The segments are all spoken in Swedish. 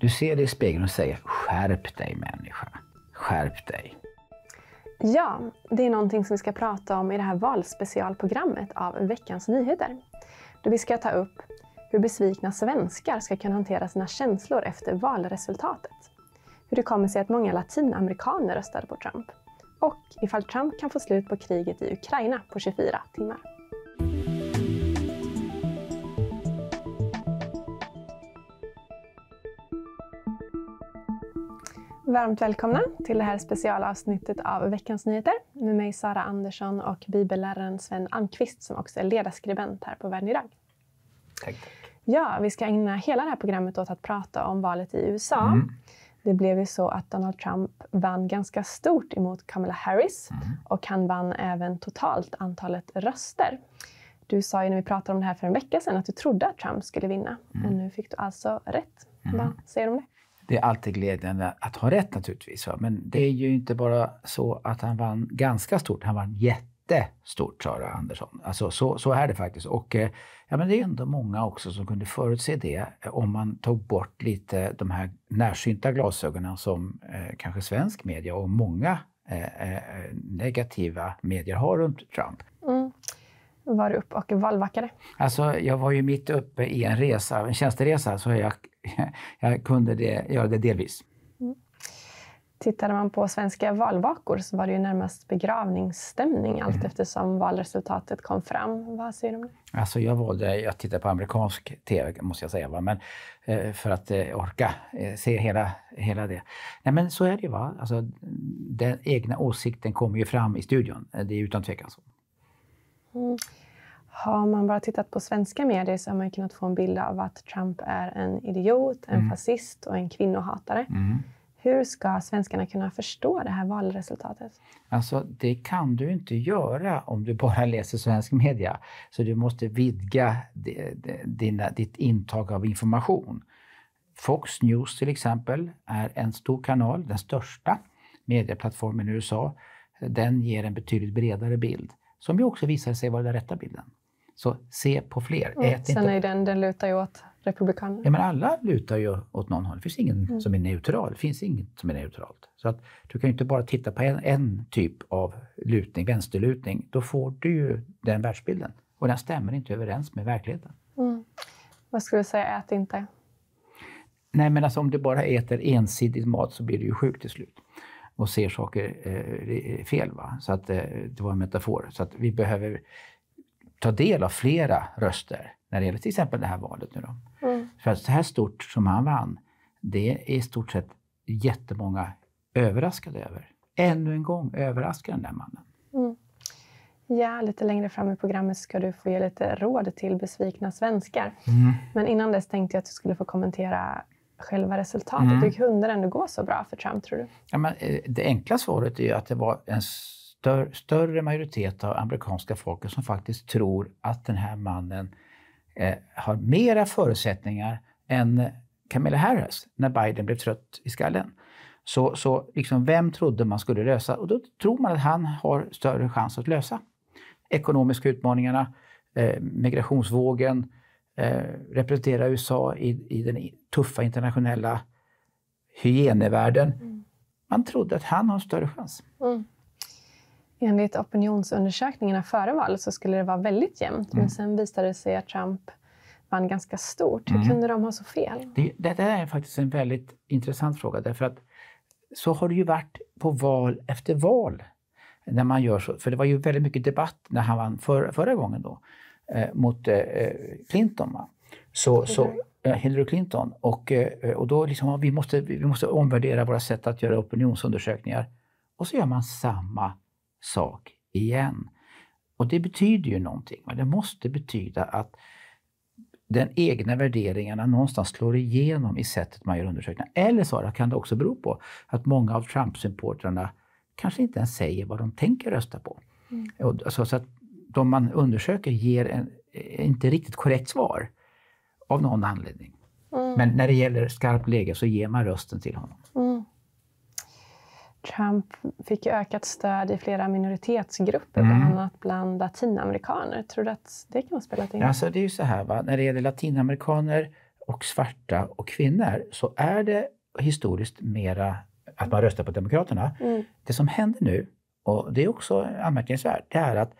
Du ser dig i spegeln och säger skärp dig människa, skärp dig. Ja, det är någonting som vi ska prata om i det här valspecialprogrammet av Veckans Nyheter. Då vi ska ta upp hur besvikna svenskar ska kunna hantera sina känslor efter valresultatet. Hur det kommer sig att många latinamerikaner röstade på Trump. Och ifall Trump kan få slut på kriget i Ukraina på 24 timmar. varmt välkomna till det här specialavsnittet av Veckans Nyheter med mig Sara Andersson och bibelläraren Sven Almqvist som också är ledarskribent här på Världen idag. Tack, Ja, vi ska ägna hela det här programmet åt att prata om valet i USA. Mm. Det blev ju så att Donald Trump vann ganska stort emot Kamala Harris mm. och han vann även totalt antalet röster. Du sa ju när vi pratade om det här för en vecka sedan att du trodde att Trump skulle vinna mm. och nu fick du alltså rätt. Mm. Vad säger du om det? Det är alltid glädjande att ha rätt naturligtvis. Va? Men det är ju inte bara så att han vann ganska stort, han vann jättestort, sa Andersson. Alltså, så, så är det faktiskt. Och eh, ja, men det är ändå många också som kunde förutse det eh, om man tog bort lite de här närsynta glasögonen som eh, kanske svensk media och många eh, eh negativa medier har runt Trump var du upp och valvakade? – Alltså, jag var ju mitt uppe i en resa, en tjänsteresa, så jag, jag kunde det, göra det delvis. Mm. Tittade man på svenska valvakor så var det ju närmast begravningsstämning allt mm. eftersom valresultatet kom fram. Vad säger du om det? Alltså jag valde, jag tittade på amerikansk tv måste jag säga, va? Men, eh, för att eh, orka eh, se hela, hela det. Nej men så är det ju. Va? Alltså, den egna åsikten kommer ju fram i studion, det är utan tvekan så. Mm. Har man bara tittat på svenska medier så har man kunnat få en bild av att Trump är en idiot, en mm. fascist och en kvinnohatare. Mm. Hur ska svenskarna kunna förstå det här valresultatet? Alltså, det kan du inte göra om du bara läser svensk media. Så du måste vidga dina, ditt intag av information. Fox News till exempel är en stor kanal, den största medieplattformen i USA. Den ger en betydligt bredare bild som ju också visade sig vara den rätta bilden. Så se på fler. Mm. Ät Sen inte. är den, den lutar ju åt Republikanerna. Ja, men alla lutar ju åt någon håll. Det finns ingen mm. som är neutral. Det finns inget som är neutralt. Så att du kan ju inte bara titta på en, en typ av lutning, vänsterlutning. Då får du ju den världsbilden och den stämmer inte överens med verkligheten. Mm. Vad skulle du säga, ät inte? Nej, men alltså om du bara äter ensidigt mat så blir du ju sjuk till slut och ser saker eh, eh, fel. Va? Så att, eh, det var en metafor. Så att vi behöver ta del av flera röster när det gäller till exempel det här valet. Nu då. Mm. För att så här stort som han vann, det är i stort sett jättemånga överraskade över. Ännu en gång överraskar den där mannen. Mm. Ja, lite längre fram i programmet ska du få ge lite råd till besvikna svenskar. Mm. Men innan dess tänkte jag att du skulle få kommentera själva resultatet? Mm. Hur kunde det ändå gå så bra för Trump, tror du? Ja, men, eh, det enkla svaret är ju att det var en stör, större majoritet av amerikanska folket som faktiskt tror att den här mannen eh, har mera förutsättningar än Kamala Harris när Biden blev trött i skallen. Så, så liksom, vem trodde man skulle lösa? Och då tror man att han har större chans att lösa ekonomiska utmaningarna, eh, migrationsvågen, Eh, representera USA i, i den tuffa internationella hygienevärlden. Mm. Man trodde att han har större chans. Mm. Enligt opinionsundersökningarna före valet så skulle det vara väldigt jämnt, mm. men sen visade det sig att Trump vann ganska stort. Hur mm. kunde de ha så fel? Det, det är faktiskt en väldigt intressant fråga därför att så har det ju varit på val efter val. När man gör så, för det var ju väldigt mycket debatt när han vann för, förra gången. Då. Eh, mot eh, Clinton. Så, okay. så, eh, Hillary Clinton. Och, och då liksom, vi måste vi måste omvärdera våra sätt att göra opinionsundersökningar. Och så gör man samma sak igen. Och det betyder ju någonting. det måste betyda att den egna värderingarna någonstans slår igenom i sättet man gör undersökningar. Eller så kan det också bero på att många av Trump-supportrarna kanske inte ens säger vad de tänker rösta på. Mm. Och, alltså, så att de man undersöker ger en, eh, inte riktigt korrekt svar av någon anledning. Mm. Men när det gäller skarpt läge så ger man rösten till honom. Mm. Trump fick ju ökat stöd i flera minoritetsgrupper, mm. bland annat bland latinamerikaner. Tror du att det kan ha spelat in? Alltså det är ju så här, va? när det gäller latinamerikaner och svarta och kvinnor så är det historiskt mera att man röstar på Demokraterna. Mm. Det som händer nu, och det är också anmärkningsvärt, det är att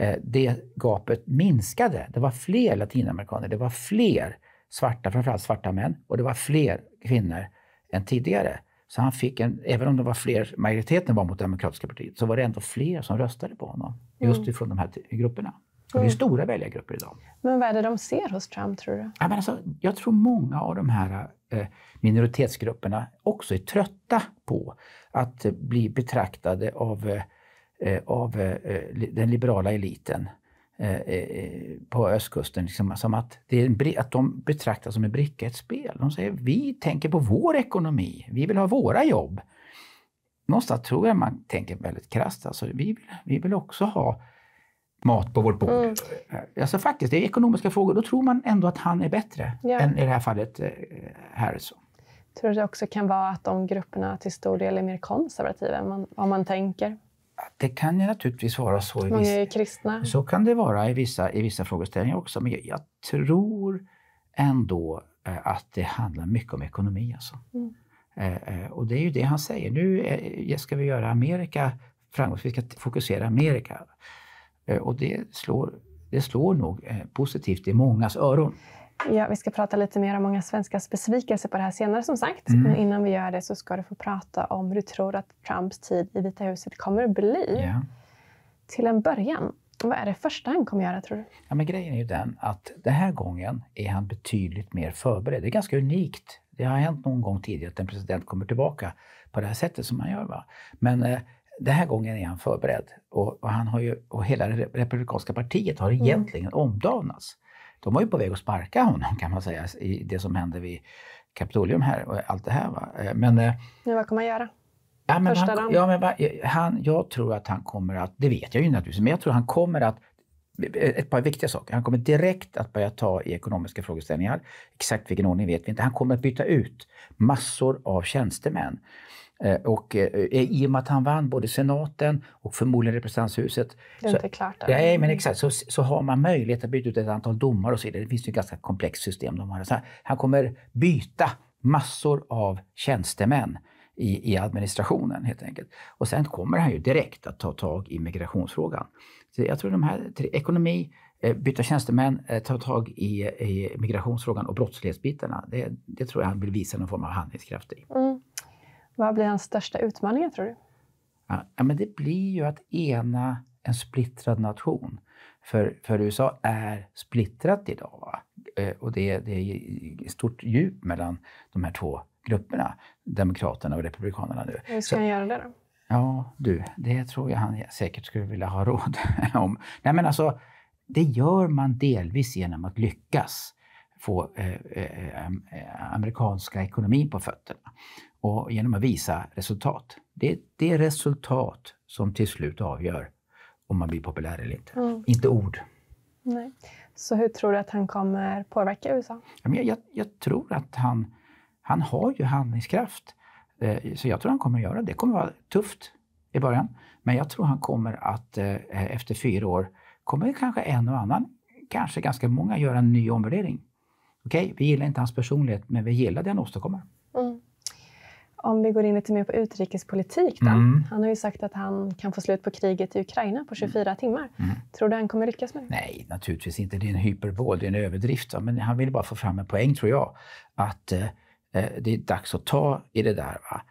Eh, det gapet minskade. Det var fler latinamerikaner, det var fler svarta, framförallt svarta män, och det var fler kvinnor än tidigare. Så han fick en, även om det var fler, majoriteten var mot Demokratiska partiet, så var det ändå fler som röstade på honom. Just mm. ifrån de här grupperna. Och Det är mm. stora väljargrupper idag. Men vad är det de ser hos Trump, tror du? Ja, men alltså, jag tror många av de här eh, minoritetsgrupperna också är trötta på att eh, bli betraktade av eh, Eh, av eh, eh, den liberala eliten på östkusten. Liksom, som att, det är en, att de betraktas som en bricka i ett spel. De säger vi tänker på vår ekonomi, vi vill ha våra jobb. Någonstans tror jag man tänker väldigt krasst, alltså, vi, vill, vi vill också ha mat på vårt bord. Mm. Alltså faktiskt, det är ekonomiska frågor. Då tror man ändå att han är bättre ja. än i det här fallet eh, Harrison. Tror du det också kan vara att de grupperna till stor del är mer konservativa än man, vad man tänker? Det kan ju naturligtvis vara så. I Många är kristna. Så kan det vara i vissa, i vissa frågeställningar också. Men jag, tror ändå eh, att det handlar mycket om ekonomi. Alltså. Mm. Eh, eh, och det är ju det han säger. Nu ska vi göra Amerika framgångsrikt. Vi ska fokusera Amerika. och det slår, det slår nog positivt i mångas öron. Ja, vi ska prata lite mer om många svenskars besvikelse på det här senare som sagt. Mm. Men innan vi gör det så ska du få prata om hur du tror att Trumps tid i Vita huset kommer att bli. Yeah. Till en början, vad är det första han kommer göra tror du? Ja, men grejen är ju den att den här gången är han betydligt mer förberedd. Det är ganska unikt. Det har hänt någon gång tidigare att en president kommer tillbaka på det här sättet som han gör. Va? Men eh, den här gången är han förberedd och, och han har ju, och hela det republikanska partiet har mm. egentligen mm. omdanats de var ju på väg att sparka honom kan man säga i det som hände vid Kapitolium här och allt det här. Va? Eh, men, ja, eh, vad kommer man göra? Ja, men Första han, ja, men eh, han, jag tror att han kommer att, det vet jag ju naturligtvis, men jag tror han kommer att ett par viktiga saker. Han kommer direkt att börja ta i ekonomiska frågeställningar. Exakt vilken ordning vet vi inte. Han kommer att byta ut massor av tjänstemän. Eh, och eh, i och med att han vann både senaten och förmodligen representanthuset. Det är så, inte klart än. Nej, men mm. exakt. Så, så har man möjlighet att byta ut ett antal domare och så vidare. Det finns ju ett ganska komplext system. De har. Så han kommer byta massor av tjänstemän i, i administrationen helt enkelt. Och sen kommer han ju direkt att ta tag i migrationsfrågan. Så jag tror de här tre, ekonomi, eh, byta tjänstemän, ta tag i, i migrationsfrågan och brottslighetsbitarna. Det, det, tror jag han vill visa någon form av handlingskraft i. Mm. Vad blir hans största utmaningar tror du? Ja, men det blir ju att ena en splittrad nation. För, för USA är splittrat idag. Va? Eh, och det, det är stort djup mellan de här två grupperna, Demokraterna och Republikanerna nu. Hur ska Så, han göra det då? Ja, du, det tror jag han säkert skulle vilja ha råd om. Nej, men alltså, det gör man delvis genom att lyckas få eh, eh, eh, amerikanska ekonomin på fötterna och genom att visa resultat. Det är resultat som till slut avgör om man blir populär eller inte, mm. inte ord. Nej. Så hur tror du att han kommer påverka USA? Jag, jag, jag tror att han, han har ju handlingskraft. Så jag tror han kommer att göra det. Det kommer vara tufft i början. Men jag tror han kommer att efter fyra år kommer kanske en och annan, kanske ganska många, göra en ny omvärdering. Okej, okay, vi gillar inte hans personlighet, men vi gillar det han åstadkommer. Mm. Om vi går in lite mer på utrikespolitik då. Mm. Han har ju sagt att han kan få slut på kriget i Ukraina på 24 mm. timmar. Mm. Tror du han kommer lyckas med det? Nej, naturligtvis inte. Det är en hyperbol, det är en överdrift. Va? Men han vill bara få fram en poäng, tror jag, att eh, eh det är dags att ta i det där. Va?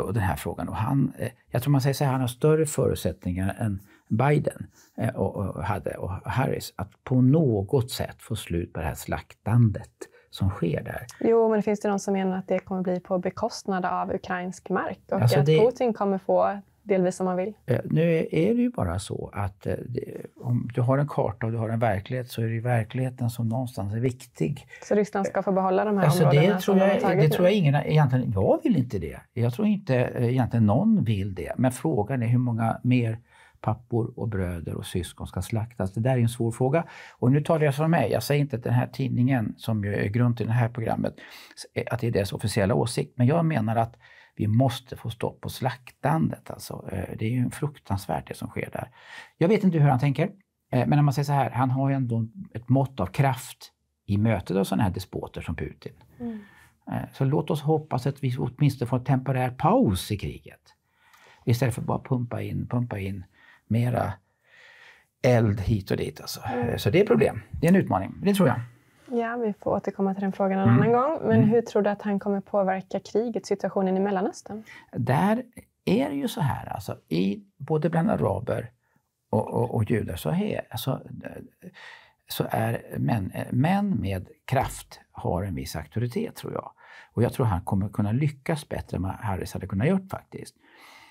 och den här frågan. Och han, eh, jag tror man säger så här, han har större förutsättningar än Biden eh, och hade och Harris, att på något sätt få slut på det här slaktandet som sker där. Jo, men finns det någon som menar att det kommer bli på bekostnad av ukrainsk mark och alltså att det... Putin kommer få delvis som man vill? Eh, nu är det ju bara så att eh, om du har en karta och du har en verklighet så är det ju verkligheten som någonstans är viktig. Så Ryssland ska få behålla de här alltså områdena det tror jag, de Det nu. tror jag ingen egentligen, jag vill inte det. Jag tror inte egentligen någon vill det. Men frågan är hur många mer pappor och bröder och syskon ska slaktas? Det där är en svår fråga. Och nu talar jag som mig. Jag säger inte att den här tidningen, som ju är grund till det här programmet, att det är deras officiella åsikt. Men jag menar att vi måste få stopp på slaktandet. Alltså, eh, det är ju fruktansvärt det som sker där. Jag vet inte hur han tänker. Eh, men om man säger så här, han har ju ändå ett mått av kraft i mötet av sådana här despoter som Putin. Mm. Eh, så låt oss hoppas att vi åtminstone får en temporär paus i kriget. Istället för att bara pumpa in, pumpa in mera eld hit och dit. Alltså. Mm. Så det är ett problem. Det är en utmaning. Det tror jag. Ja, vi får återkomma till den frågan en mm. annan gång. Men mm. hur tror du att han kommer påverka kriget, situationen i Mellanöstern? Där är det ju så här, alltså, i, både bland araber och, och, och judar, så är, alltså, så är män, män med kraft har en viss auktoritet, tror jag. Och jag tror han kommer kunna lyckas bättre än vad Harris hade kunnat gjort faktiskt.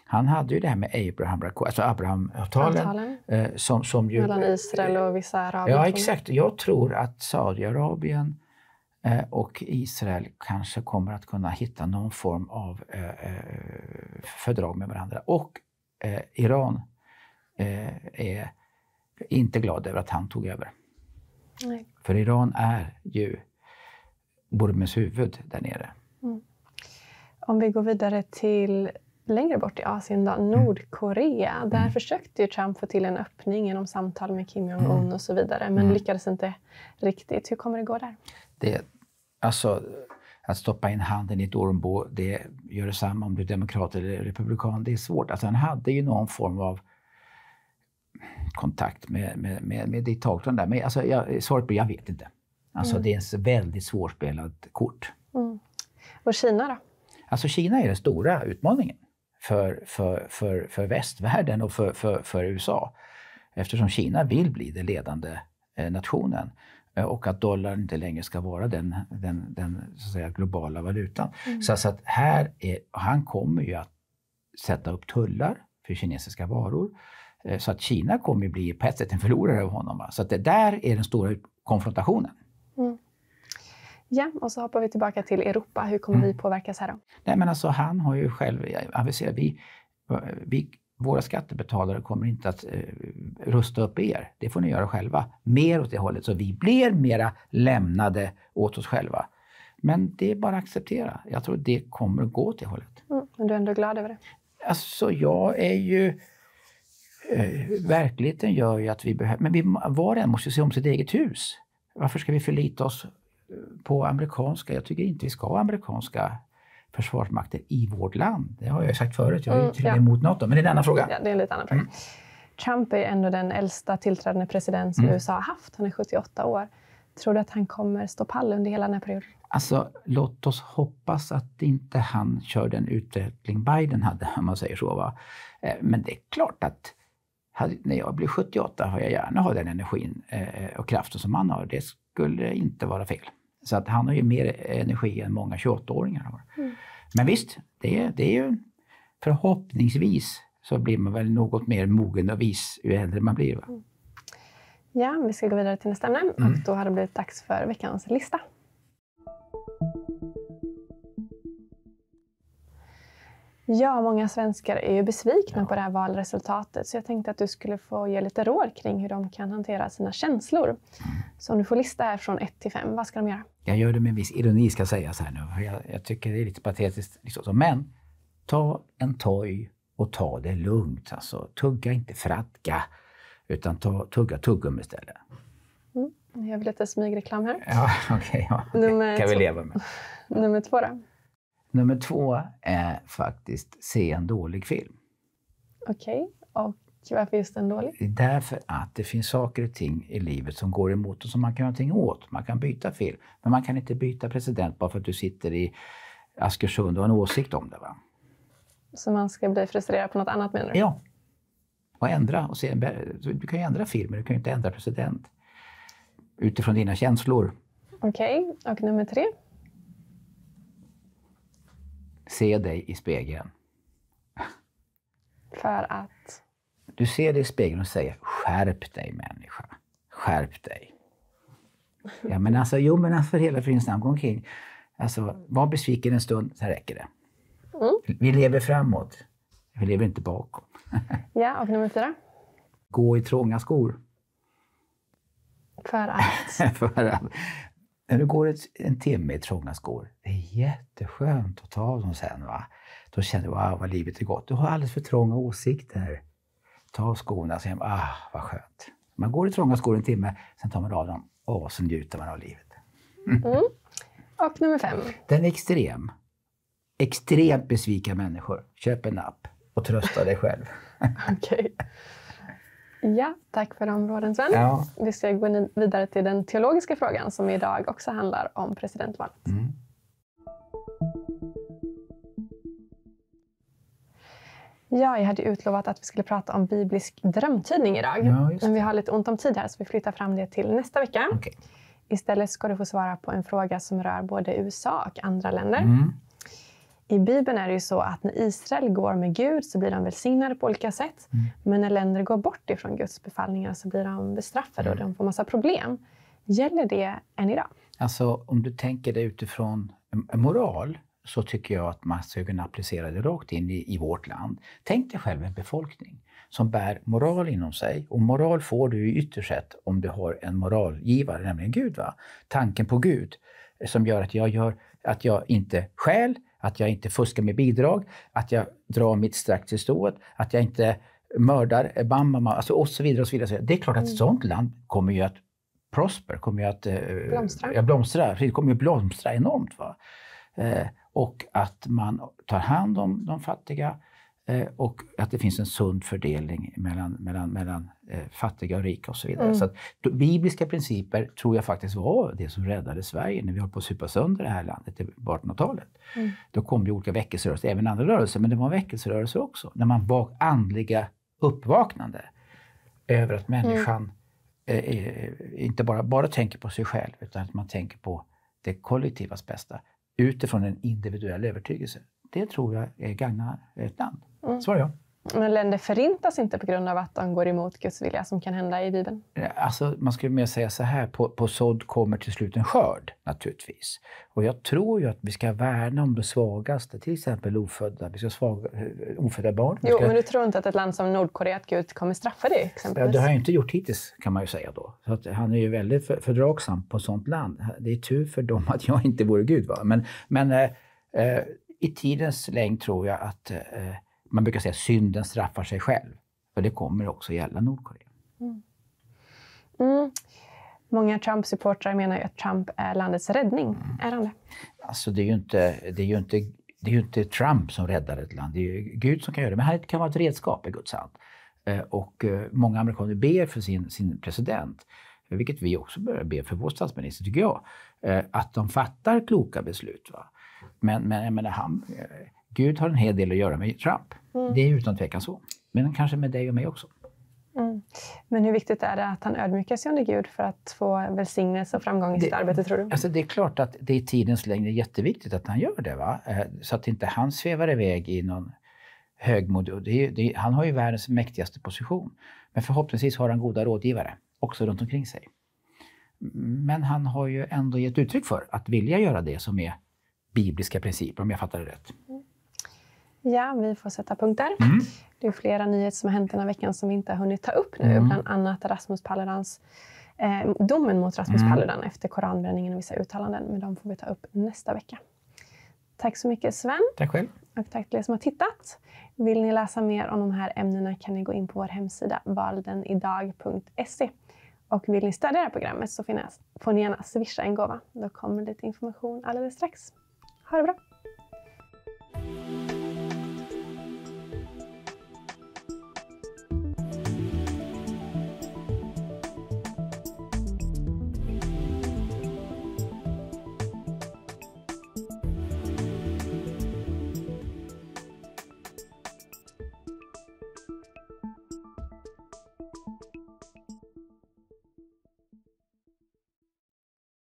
Han hade ju det här med Abraham, alltså Abrahamavtalen. Eh, som, som ju, Mellan Israel och vissa araber. Ja, exakt. Jag tror att Saudiarabien eh, och Israel kanske kommer att kunna hitta någon form av eh, eh fördrag med varandra. Och eh, Iran eh, är inte glad över att han tog över. Nej. För Iran är ju Burmes huvud där nere. Mm. Om vi går vidare till längre bort i Asien, då, mm. Nordkorea. Mm. Där försökte ju Trump få till en öppning genom samtal med Kim Jong-Un mm. och så vidare, men mm. lyckades inte riktigt. Hur kommer det gå där? Det, alltså, att stoppa in handen i ett ormbo, det gör detsamma om du är demokrat eller republikan. Det är svårt. Alltså, han hade ju någon form av kontakt med, med, med, med diktatorn där. Men alltså, jag, svaret blir, jag vet inte. Alltså, mm. Det är ett väldigt svårspelat kort. Mm. Och Kina då? Alltså Kina är den stora utmaningen för, för, för, för västvärlden och för, för, för USA. Eftersom Kina vill bli den ledande eh, nationen eh, och att dollarn inte längre ska vara den, den, den så att säga, globala valutan. Mm. Så, så, att här är, han kommer ju att sätta upp tullar för kinesiska varor. Eh, så att Kina kommer ju bli på ett sätt en förlorare av honom. Så att det där är den stora konfrontationen. Ja, och så hoppar vi tillbaka till Europa. Hur kommer mm. vi påverkas här då? Nej, men alltså han har ju själv aviserat, vi, vi, våra skattebetalare kommer inte att eh, rusta upp er. Det får ni göra själva. Mer åt det hållet, så vi blir mera lämnade åt oss själva. Men det är bara att acceptera. Jag tror det kommer att gå åt det hållet. Mm, men du är ändå glad över det? Alltså, jag är ju... Eh, verkligheten gör ju att vi behöver... Men vi, var och en måste ju se om sitt eget hus. Varför ska vi förlita oss på amerikanska, jag tycker inte vi ska ha amerikanska försvarsmakter i vårt land. Det har jag sagt förut, jag är mm, till och med emot Nato, men det är en annan fråga. Ja, det är en lite annan fråga. Mm. Trump är ändå den äldsta tillträdande president som mm. USA har haft. Han är 78 år. Tror du att han kommer stå pall under hela den här perioden? Alltså, låt oss hoppas att inte han kör den utveckling Biden hade, om man säger så. Va? Eh, men det är klart att när jag blir 78 har jag gärna ha den energin eh, och kraften som han har. Det skulle inte vara fel. Så att han har ju mer energi än många 28-åringar har. Mm. Men visst, det, det är ju förhoppningsvis så blir man väl något mer mogen och vis ju äldre man blir. Va? Mm. Ja, vi ska gå vidare till nästa ämne mm. och då har det blivit dags för veckans lista. Ja, många svenskar är ju besvikna ja. på det här valresultatet så jag tänkte att du skulle få ge lite råd kring hur de kan hantera sina känslor. Mm. Så om du får lista här från 1 till 5, vad ska de göra? Jag gör det med viss ironi ska sägas här nu, jag, jag, tycker det är lite patetiskt. Liksom. Men ta en toj och ta det lugnt. Alltså, tugga inte fradga, utan ta, tugga tuggummi istället. Mm. Jag vill lite smygreklam här. Ja, okay, ja. Nummer kan vi leva med. Nummer två då? Nummer två är faktiskt se en dålig film. Okej, okay. och varför just den dålig? Därför att det finns saker och ting i livet som går emot och som man kan göra någonting åt. Man kan byta film, men man kan inte byta president bara för att du sitter i Askersund och har en åsikt om det. Va? Så man ska bli frustrerad på något annat menar du? Ja. Och ändra. Och se, du kan ju ändra men du kan ju inte ändra president. Utifrån dina känslor. Okej, okay. och nummer tre? Se dig i spegeln. För att? Du ser dig i spegeln och säger skärp dig människa, skärp dig. Ja, men alltså, jo, men alltså, för hela fridens namn, gå omkring. Alltså, var besviken en stund, sen räcker det. Mm. Vi lever framåt, vi lever inte bakom. ja, och nummer fyra? Gå i trånga skor. För att? för att. När du går ett, en timme i trånga skor, det är jätteskönt att ta av dem sen. Va? Då känner du, wow, vad livet är gott. Du har alldeles för trånga åsikter ta av skorna, och så ah, vad skönt. Man går i trånga skor en timme, sen tar man av dem och så njuter man av livet. Mm. Och nummer fem? Den är extrem. Extremt besvika människor. Köp en app och trösta dig själv. Okej. Okay. Ja, tack för de råden Sven. Ja. Vi ska gå vidare till den teologiska frågan som idag också handlar om presidentvalet. Mm. Ja, jag hade utlovat att vi skulle prata om biblisk drömtydning idag. Ja, Men vi har lite ont om tid här så vi flyttar fram det till nästa vecka. Okay. Istället ska du få svara på en fråga som rör både USA och andra länder. Mm. I Bibeln är det ju så att när Israel går med Gud så blir de välsignade på olika sätt. Mm. Men när länder går bort ifrån Guds befallningar så blir de bestraffade mm. och de får massa problem. Gäller det än idag? Alltså om du tänker det utifrån moral så tycker jag att man ska kunna applicera det rakt in i, i, vårt land. Tänk dig själv en befolkning som bär moral inom sig. Och moral får du ytterst sett om du har en moralgivare, nämligen Gud. Va? Tanken på Gud eh, som gör att jag, gör, att jag inte stjäl, att jag inte fuskar med bidrag, att jag drar mitt strax till stået, att jag inte mördar eh, Bamama, alltså och så vidare. Och så vidare. Det är klart att ett mm. sådant land kommer ju att prosper, kommer ju att eh, blomstra. Ja, blomstra. Det kommer ju blomstra enormt. Va? Eh, och att man tar hand om de fattiga eh, och att det finns en sund fördelning mellan, mellan, mellan eh, fattiga och rika och så vidare. Mm. Så att, då, bibliska principer tror jag faktiskt var det som räddade Sverige när vi höll på att supa sönder det här landet på 1800-talet. Mm. Då kom det olika väckelserörelser, även andra rörelser, men det var väckelserörelser också, när man var andliga uppvaknande över att människan mm. eh, eh inte bara, bara tänker på sig själv utan att man tänker på det kollektivas bästa utifrån en individuell övertygelse. Det tror jag gagnar ett land. Mm. Svarar jag. Men länder förintas inte på grund av att de går emot Guds vilja, som kan hända i Bibeln? Eh, alltså, man skulle mer säga så här, på, på sådd kommer till slut en skörd, naturligtvis. Och jag tror ju att vi ska värna om de svagaste, till exempel ofödda, vi ska svaga, eh, ofödda barn. Ska... Jo, men du tror inte att ett land som Nordkorea, att Gud kommer straffa det? Exempelvis? Det har jag inte gjort hittills, kan man ju säga då. Så att han är ju väldigt fördragsam på sådant land. Det är tur för dem att jag inte vore Gud. Va? Men, men eh, eh, i tidens längd tror jag att eh, man brukar säga att synden straffar sig själv. för det kommer också gälla Nordkorea. Mm. Mm. Många Trump-supportrar menar ju att Trump är landets räddning. Mm. Är han det? Alltså det är ju inte, det är ju inte det är ju inte Trump som räddar ett land, det är ju Gud som kan göra det. Men här kan vara ett redskap i Guds hand. Eh, och eh, många amerikaner ber för sin, sin president, vilket vi också börjar be för vår statsminister, tycker jag, eh, att de fattar kloka beslut. Va? Men, men jag menar, han, Gud har en hel del att göra med Trump. Mm. Det är utan tvekan så. Men kanske med dig och mig också. Mm. Men hur viktigt är det att han ödmjukar sig under Gud för att få välsignelse och framgång i sitt arbete, tror du? Alltså det är klart att det i tidens längd är jätteviktigt att han gör det. Va? Eh, så att inte han svävar iväg i någon högmod. Det är, det är, han har ju världens mäktigaste position. Men förhoppningsvis har han goda rådgivare också runt omkring sig. Men han har ju ändå gett uttryck för att vilja göra det som är bibliska principer, om jag fattar det rätt. Mm. Ja, vi får sätta punkter. Mm. Det är flera nyheter som har hänt den här veckan som vi inte har hunnit ta upp nu, mm. bland annat Rasmus Paludans eh, domen mot Rasmus mm. Paludan efter koranbränningen och vissa uttalanden. Men de får vi ta upp nästa vecka. Tack så mycket Sven. Tack själv. Och tack till er som har tittat. Vill ni läsa mer om de här ämnena kan ni gå in på vår hemsida valdenidag.se. Och vill ni stödja det här programmet så får ni gärna swisha en gåva. Då kommer lite information alldeles strax. Ha det bra!